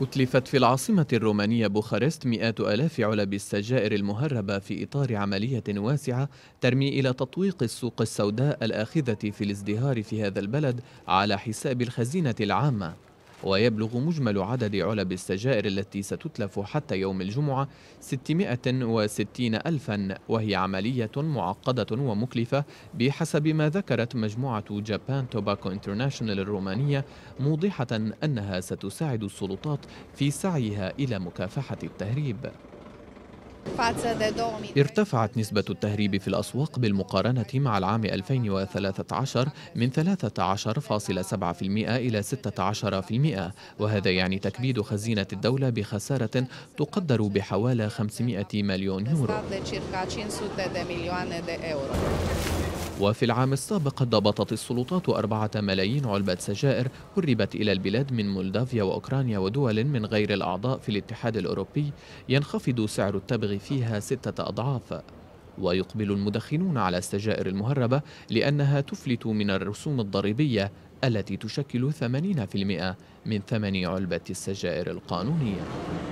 أتلفت في العاصمة الرومانية بوخارست مئات ألاف علب السجائر المهربة في إطار عملية واسعة ترمي إلى تطويق السوق السوداء الآخذة في الازدهار في هذا البلد على حساب الخزينة العامة ويبلغ مجمل عدد علب السجائر التي ستتلف حتى يوم الجمعة 660 ألفا وهي عملية معقدة ومكلفة بحسب ما ذكرت مجموعة جابان توباكو انترناشنال الرومانية موضحة أنها ستساعد السلطات في سعيها إلى مكافحة التهريب ارتفعت نسبة التهريب في الأسواق بالمقارنة مع العام 2013 من 13.7% إلى 16% وهذا يعني تكبيد خزينة الدولة بخسارة تقدر بحوالي 500 مليون يورو وفي العام السابق ضبطت السلطات أربعة ملايين علبة سجائر هربت إلى البلاد من مولدافيا وأوكرانيا ودول من غير الأعضاء في الاتحاد الأوروبي ينخفض سعر التبغ فيها ستة أضعاف ويقبل المدخنون على السجائر المهربة لأنها تفلت من الرسوم الضريبية التي تشكل 80% من ثمن علبة السجائر القانونية